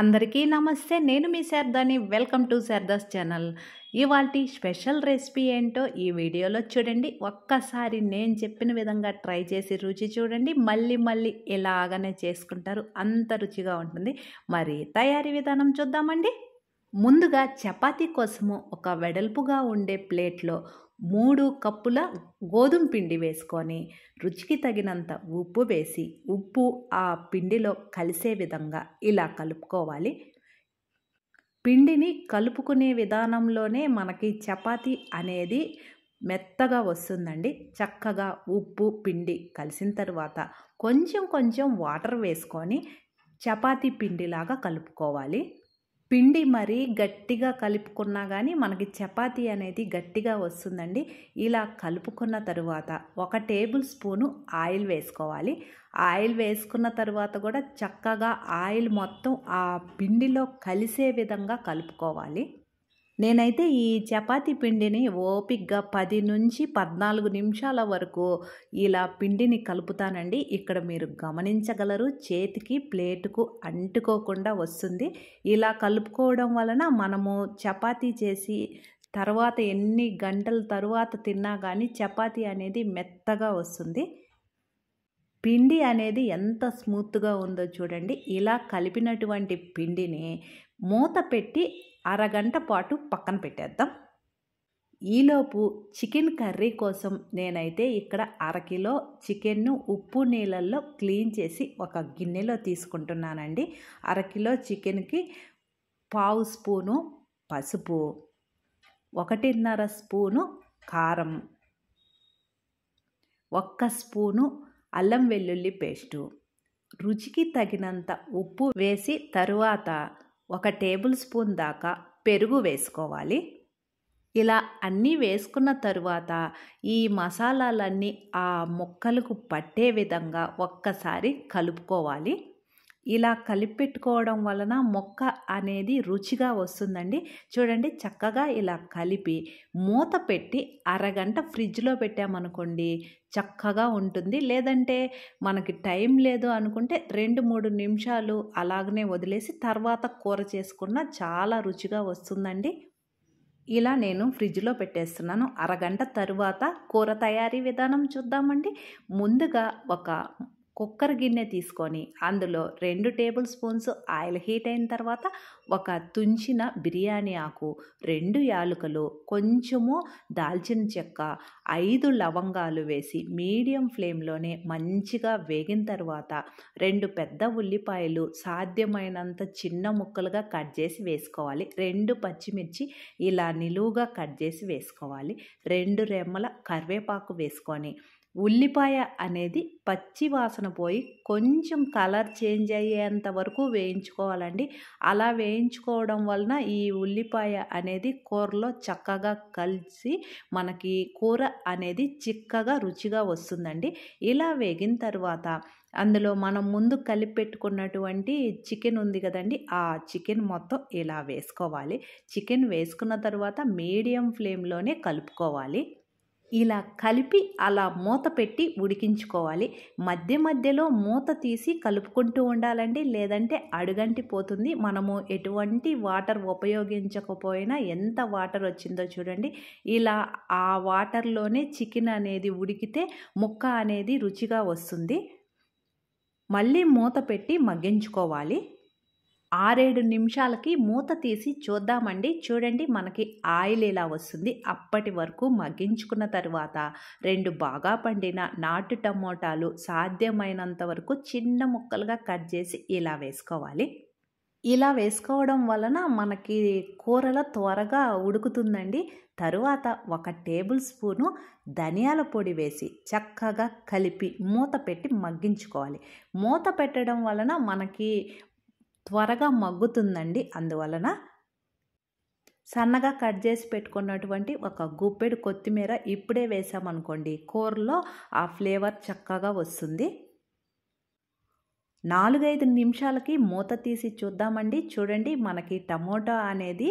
అందరికీ నమస్తే నేను మీ శారదాని వెల్కమ్ టు శారదాస్ ఛానల్ ఇవాటి స్పెషల్ రెసిపీ ఏంటో ఈ వీడియోలో చూడండి ఒక్కసారి నేను చెప్పిన విధంగా ట్రై చేసి రుచి చూడండి మళ్ళీ మళ్ళీ ఇలాగనే చేసుకుంటారు అంత రుచిగా ఉంటుంది మరి తయారీ విధానం చూద్దామండి ముందుగా చపాతీ కోసము ఒక వెడల్పుగా ఉండే ప్లేట్లో మూడు కప్పుల గోధుమ పిండి వేసుకొని రుచికి తగినంత ఉప్పు వేసి ఉప్పు ఆ పిండిలో కలిసే విధంగా ఇలా కలుపుకోవాలి పిండిని కలుపుకునే విధానంలోనే మనకి చపాతి అనేది మెత్తగా వస్తుందండి చక్కగా ఉప్పు పిండి కలిసిన తర్వాత కొంచెం కొంచెం వాటర్ వేసుకొని చపాతి పిండిలాగా కలుపుకోవాలి పిండి మరీ గట్టిగా కలుపుకున్నా కానీ మనకి చపాతి అనేది గట్టిగా వస్తుందండి ఇలా కలుపుకున్న తరువాత ఒక టేబుల్ స్పూను ఆయిల్ వేసుకోవాలి ఆయిల్ వేసుకున్న తర్వాత కూడా చక్కగా ఆయిల్ మొత్తం ఆ పిండిలో కలిసే విధంగా కలుపుకోవాలి నేనైతే ఈ చపాతి పిండిని ఓపిక్గా పది నుంచి పద్నాలుగు నిమిషాల వరకు ఇలా పిండిని కలుపుతానండి ఇక్కడ మీరు గమనించగలరు చేతికి ప్లేటుకు అంటుకోకుండా వస్తుంది ఇలా కలుపుకోవడం వలన మనము చపాతీ చేసి తర్వాత ఎన్ని గంటల తరువాత తిన్నా కానీ చపాతి అనేది మెత్తగా వస్తుంది పిండి అనేది ఎంత స్మూత్గా ఉందో చూడండి ఇలా కలిపినటువంటి పిండిని మూత పెట్టి అరగంట పాటు పక్కన పెట్టేద్దాం ఈలోపు చికెన్ కర్రీ కోసం నేనైతే ఇక్కడ అరకిలో చికెన్ను ఉప్పు నీళ్ళల్లో క్లీన్ చేసి ఒక గిన్నెలో తీసుకుంటున్నానండి అరకిలో చికెన్కి పావు స్పూను పసుపు ఒకటిన్నర స్పూను కారం ఒక్క స్పూను అల్లం వెల్లుల్లి పేస్టు రుచికి తగినంత ఉప్పు వేసి తరువాత ఒక టేబుల్ స్పూన్ దాకా పెరుగు వేసుకోవాలి ఇలా అన్నీ వేసుకున్న తరువాత ఈ మసాలాలన్నీ ఆ ముక్కలకు పట్టే విధంగా ఒక్కసారి కలుపుకోవాలి ఇలా కలిపెట్టుకోవడం వలన మొక్క అనేది రుచిగా వస్తుందండి చూడండి చక్కగా ఇలా కలిపి మూత పెట్టి అరగంట ఫ్రిడ్జ్లో పెట్టామనుకోండి చక్కగా ఉంటుంది లేదంటే మనకి టైం లేదు అనుకుంటే రెండు మూడు నిమిషాలు అలాగనే వదిలేసి తర్వాత కూర చేసుకున్న చాలా రుచిగా వస్తుందండి ఇలా నేను ఫ్రిడ్జ్లో పెట్టేస్తున్నాను అరగంట తరువాత కూర తయారీ విధానం చూద్దామండి ముందుగా ఒక కుక్కర్ గిన్నె తీసుకొని అందులో రెండు టేబుల్ స్పూన్స్ ఆయిల్ హీట్ అయిన తర్వాత ఒక తుంచిన బిర్యానీ ఆకు రెండు యాలుకలు కొంచెము దాల్చిన చెక్క ఐదు లవంగాలు వేసి మీడియం ఫ్లేమ్లోనే మంచిగా వేగిన తర్వాత రెండు పెద్ద ఉల్లిపాయలు సాధ్యమైనంత చిన్న ముక్కలుగా కట్ చేసి వేసుకోవాలి రెండు పచ్చిమిర్చి ఇలా నిలువుగా కట్ చేసి వేసుకోవాలి రెండు రెమ్మల కరివేపాకు వేసుకొని ఉల్లిపాయ అనేది పచ్చి వాసన పోయి కొంచెం కలర్ చేంజ్ అయ్యేంత వరకు వేయించుకోవాలండి అలా వేయించుకోవడం వలన ఈ ఉల్లిపాయ అనేది కూరలో చక్కగా కలిసి మనకి కూర అనేది చిక్కగా రుచిగా వస్తుందండి ఇలా వేగిన తర్వాత అందులో మనం ముందు కలిపి పెట్టుకున్నటువంటి చికెన్ ఉంది కదండి ఆ చికెన్ మొత్తం ఇలా వేసుకోవాలి చికెన్ వేసుకున్న తర్వాత మీడియం ఫ్లేమ్లోనే కలుపుకోవాలి ఇలా కలిపి అలా మూత పెట్టి ఉడికించుకోవాలి మధ్య మధ్యలో మూత తీసి కలుపుకుంటూ ఉండాలండి లేదంటే అడుగంటి పోతుంది మనము ఎటువంటి వాటర్ ఉపయోగించకపోయినా ఎంత వాటర్ వచ్చిందో చూడండి ఇలా ఆ వాటర్లోనే చికెన్ అనేది ఉడికితే ముక్క అనేది రుచిగా వస్తుంది మళ్ళీ మూత పెట్టి మగ్గించుకోవాలి ఆరేడు నిమిషాలకి మూత తీసి చూద్దామండి చూడండి మనకి ఆయిల్ ఎలా వస్తుంది అప్పటి వరకు మగ్గించుకున్న తర్వాత రెండు బాగా పండిన నాటు టమోటాలు సాధ్యమైనంత వరకు చిన్న ముక్కలుగా కట్ చేసి ఇలా వేసుకోవాలి ఇలా వేసుకోవడం వలన మనకి కూరలో త్వరగా ఉడుకుతుందండి తరువాత ఒక టేబుల్ స్పూను ధనియాల పొడి వేసి చక్కగా కలిపి మూత పెట్టి మగ్గించుకోవాలి మూత పెట్టడం వలన మనకి త్వరగా మగ్గుతుందండి అందువలన సన్నగా కట్ చేసి పెట్టుకున్నటువంటి ఒక గుప్పెడు కొత్తిమీర ఇప్పుడే వేసామనుకోండి కూరలో ఆ ఫ్లేవర్ చక్కగా వస్తుంది నాలుగైదు నిమిషాలకి మూత తీసి చూద్దామండి చూడండి మనకి టమోటా అనేది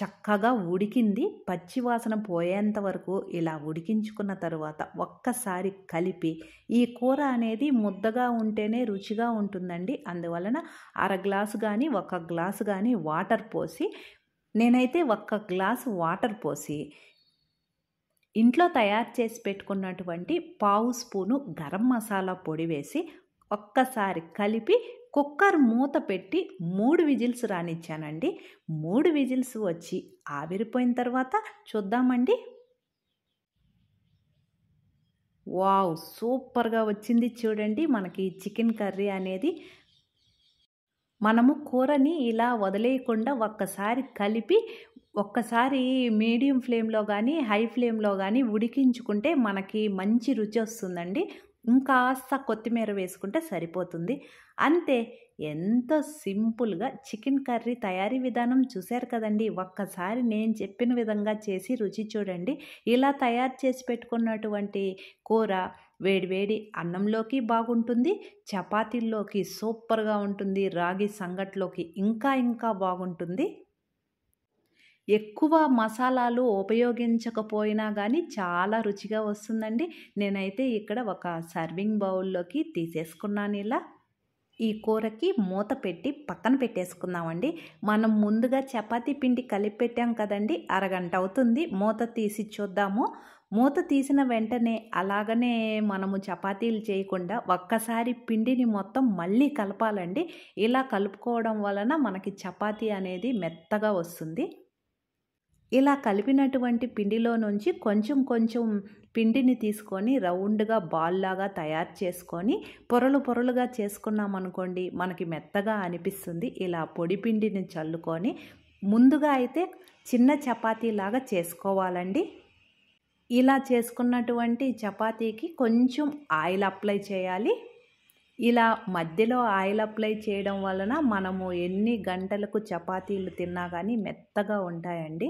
చక్కగా ఉడికింది పచ్చివాసన పోయేంత వరకు ఇలా ఉడికించుకున్న తర్వాత ఒక్కసారి కలిపి ఈ కూర అనేది ముద్దగా ఉంటేనే రుచిగా ఉంటుందండి అందువలన అర గ్లాసు కానీ ఒక గ్లాసు కానీ వాటర్ పోసి నేనైతే ఒక్క గ్లాసు వాటర్ పోసి ఇంట్లో తయారు చేసి పెట్టుకున్నటువంటి పావు స్పూను గరం మసాలా పొడి వేసి ఒక్కసారి కలిపి కుక్కర్ మూత పెట్టి మూడు విజిల్స్ రానిచ్చానండి మూడు విజిల్స్ వచ్చి ఆవిరిపోయిన తర్వాత చూద్దామండి వావ్ సూపర్గా వచ్చింది చూడండి మనకి చికెన్ కర్రీ అనేది మనము కూరని ఇలా వదిలేయకుండా ఒక్కసారి కలిపి ఒక్కసారి మీడియం ఫ్లేమ్లో కానీ హై ఫ్లేమ్లో కానీ ఉడికించుకుంటే మనకి మంచి రుచి వస్తుందండి ఇంకాస్త కొత్తిమీర వేసుకుంటే సరిపోతుంది అంతే ఎంతో సింపుల్గా చికెన్ కర్రీ తయారీ విధానం చూశారు కదండి ఒక్కసారి నేను చెప్పిన విధంగా చేసి రుచి చూడండి ఇలా తయారు చేసి పెట్టుకున్నటువంటి కూర వేడివేడి అన్నంలోకి బాగుంటుంది చపాతీల్లోకి సూపర్గా ఉంటుంది రాగి సంగట్లోకి ఇంకా ఇంకా బాగుంటుంది ఎక్కువ మసాలాలు ఉపయోగించకపోయినా కానీ చాలా రుచిగా వస్తుందండి నేనైతే ఇక్కడ ఒక సర్వింగ్ బౌల్లోకి తీసేసుకున్నాను ఇలా ఈ కూరకి మూత పెట్టి పక్కన పెట్టేసుకుందామండి మనం ముందుగా చపాతీ పిండి కలిపి పెట్టాం కదండి అరగంట అవుతుంది మూత తీసి చూద్దాము మూత తీసిన వెంటనే అలాగనే మనము చపాతీలు చేయకుండా ఒక్కసారి పిండిని మొత్తం మళ్ళీ కలపాలండి ఇలా కలుపుకోవడం వలన మనకి చపాతీ అనేది మెత్తగా వస్తుంది ఇలా కలిపినటువంటి పిండిలో నుంచి కొంచెం కొంచెం పిండిని తీసుకొని రౌండ్గా బాల్ లాగా తయారు చేసుకొని పొరలు పొరలుగా చేసుకున్నాం అనుకోండి మనకి మెత్తగా అనిపిస్తుంది ఇలా పొడి పిండిని చల్లుకొని ముందుగా అయితే చిన్న చపాతీలాగా చేసుకోవాలండి ఇలా చేసుకున్నటువంటి చపాతీకి కొంచెం ఆయిల్ అప్లై చేయాలి ఇలా మధ్యలో ఆయిల్ అప్లై చేయడం వలన మనము ఎన్ని గంటలకు చపాతీలు తిన్నా కానీ మెత్తగా ఉంటాయండి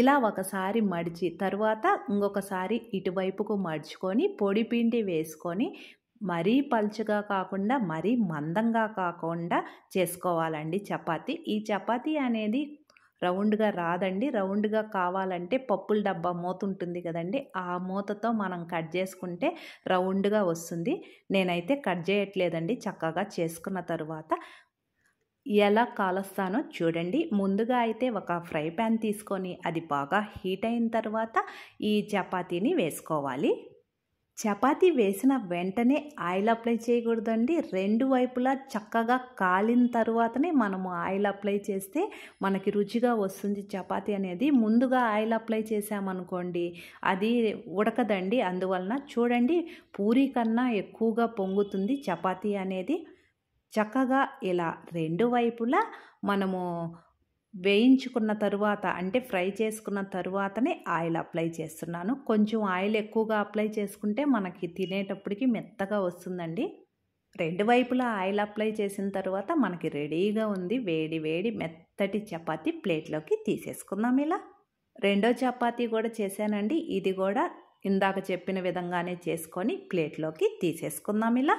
ఇలా ఒకసారి మడిచి తర్వాత ఇంకొకసారి ఇటువైపుకు మడుచుకొని పొడి పిండి వేసుకొని మరీ పలుచగా కాకుండా మరీ మందంగా కాకుండా చేసుకోవాలండి చపాతి ఈ చపాతి అనేది రౌండ్గా రాదండి రౌండ్గా కావాలంటే పప్పుల డబ్బా మూత ఉంటుంది కదండి ఆ మూతతో మనం కట్ చేసుకుంటే రౌండ్గా వస్తుంది నేనైతే కట్ చేయట్లేదండి చక్కగా చేసుకున్న తర్వాత ఎలా కాలుస్తానో చూడండి ముందుగా అయితే ఒక ఫ్రై ప్యాన్ తీసుకొని అది బాగా హీట్ అయిన తర్వాత ఈ చపాతీని వేసుకోవాలి చపాతీ వేసిన వెంటనే ఆయిల్ అప్లై చేయకూడదండి రెండు వైపులా చక్కగా కాలిన తర్వాతనే మనము ఆయిల్ అప్లై చేస్తే మనకి రుచిగా వస్తుంది చపాతీ అనేది ముందుగా ఆయిల్ అప్లై చేసామనుకోండి అది ఉడకదండి అందువలన చూడండి పూరి కన్నా ఎక్కువగా పొంగుతుంది చపాతీ అనేది చక్కగా ఇలా రెండు వైపులా మనము వేయించుకున్న తరువాత అంటే ఫ్రై చేసుకున్న తరువాతనే ఆయిల్ అప్లై చేస్తున్నాను కొంచెం ఆయిల్ ఎక్కువగా అప్లై చేసుకుంటే మనకి తినేటప్పటికి మెత్తగా వస్తుందండి రెండు వైపులా ఆయిల్ అప్లై చేసిన తర్వాత మనకి రెడీగా ఉంది వేడి వేడి మెత్తటి చపాతి ప్లేట్లోకి తీసేసుకుందాం ఇలా రెండో చపాతీ కూడా చేశానండి ఇది కూడా ఇందాక చెప్పిన విధంగానే చేసుకొని ప్లేట్లోకి తీసేసుకుందాం ఇలా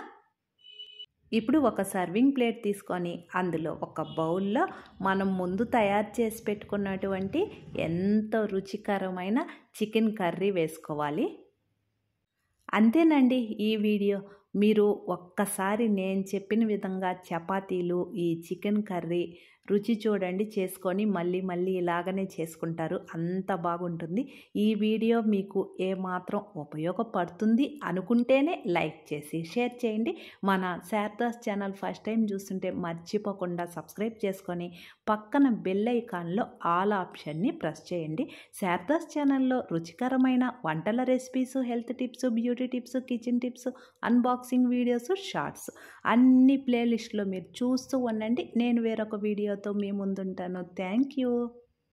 ఇప్పుడు ఒక సర్వింగ్ ప్లేట్ తీసుకొని అందులో ఒక బౌల్లో మనం ముందు తయారు చేసి పెట్టుకున్నటువంటి ఎంతో రుచికరమైన చికెన్ కర్రీ వేసుకోవాలి అంతేనండి ఈ వీడియో మీరు ఒక్కసారి నేను చెప్పిన విధంగా చపాతీలు ఈ చికెన్ కర్రీ రుచి చూడండి చేసుకొని మళ్ళీ మళ్ళీ ఇలాగనే చేసుకుంటారు అంత బాగుంటుంది ఈ వీడియో మీకు ఏమాత్రం ఉపయోగపడుతుంది అనుకుంటేనే లైక్ చేసి షేర్ చేయండి మన శారదాస్ ఛానల్ ఫస్ట్ టైం చూస్తుంటే మర్చిపోకుండా సబ్స్క్రైబ్ చేసుకొని పక్కన బెల్ ఐకాన్లో ఆల్ ఆప్షన్ని ప్రెస్ చేయండి శారదాస్ ఛానల్లో రుచికరమైన వంటల recipes health tips beauty tips kitchen tips unbox unboxing videos shorts అన్ని ప్లేలిస్ట్లో మీరు చూస్తూ ఉండండి నేను వేరొక వీడియోతో మీ ముందుంటాను థ్యాంక్ యూ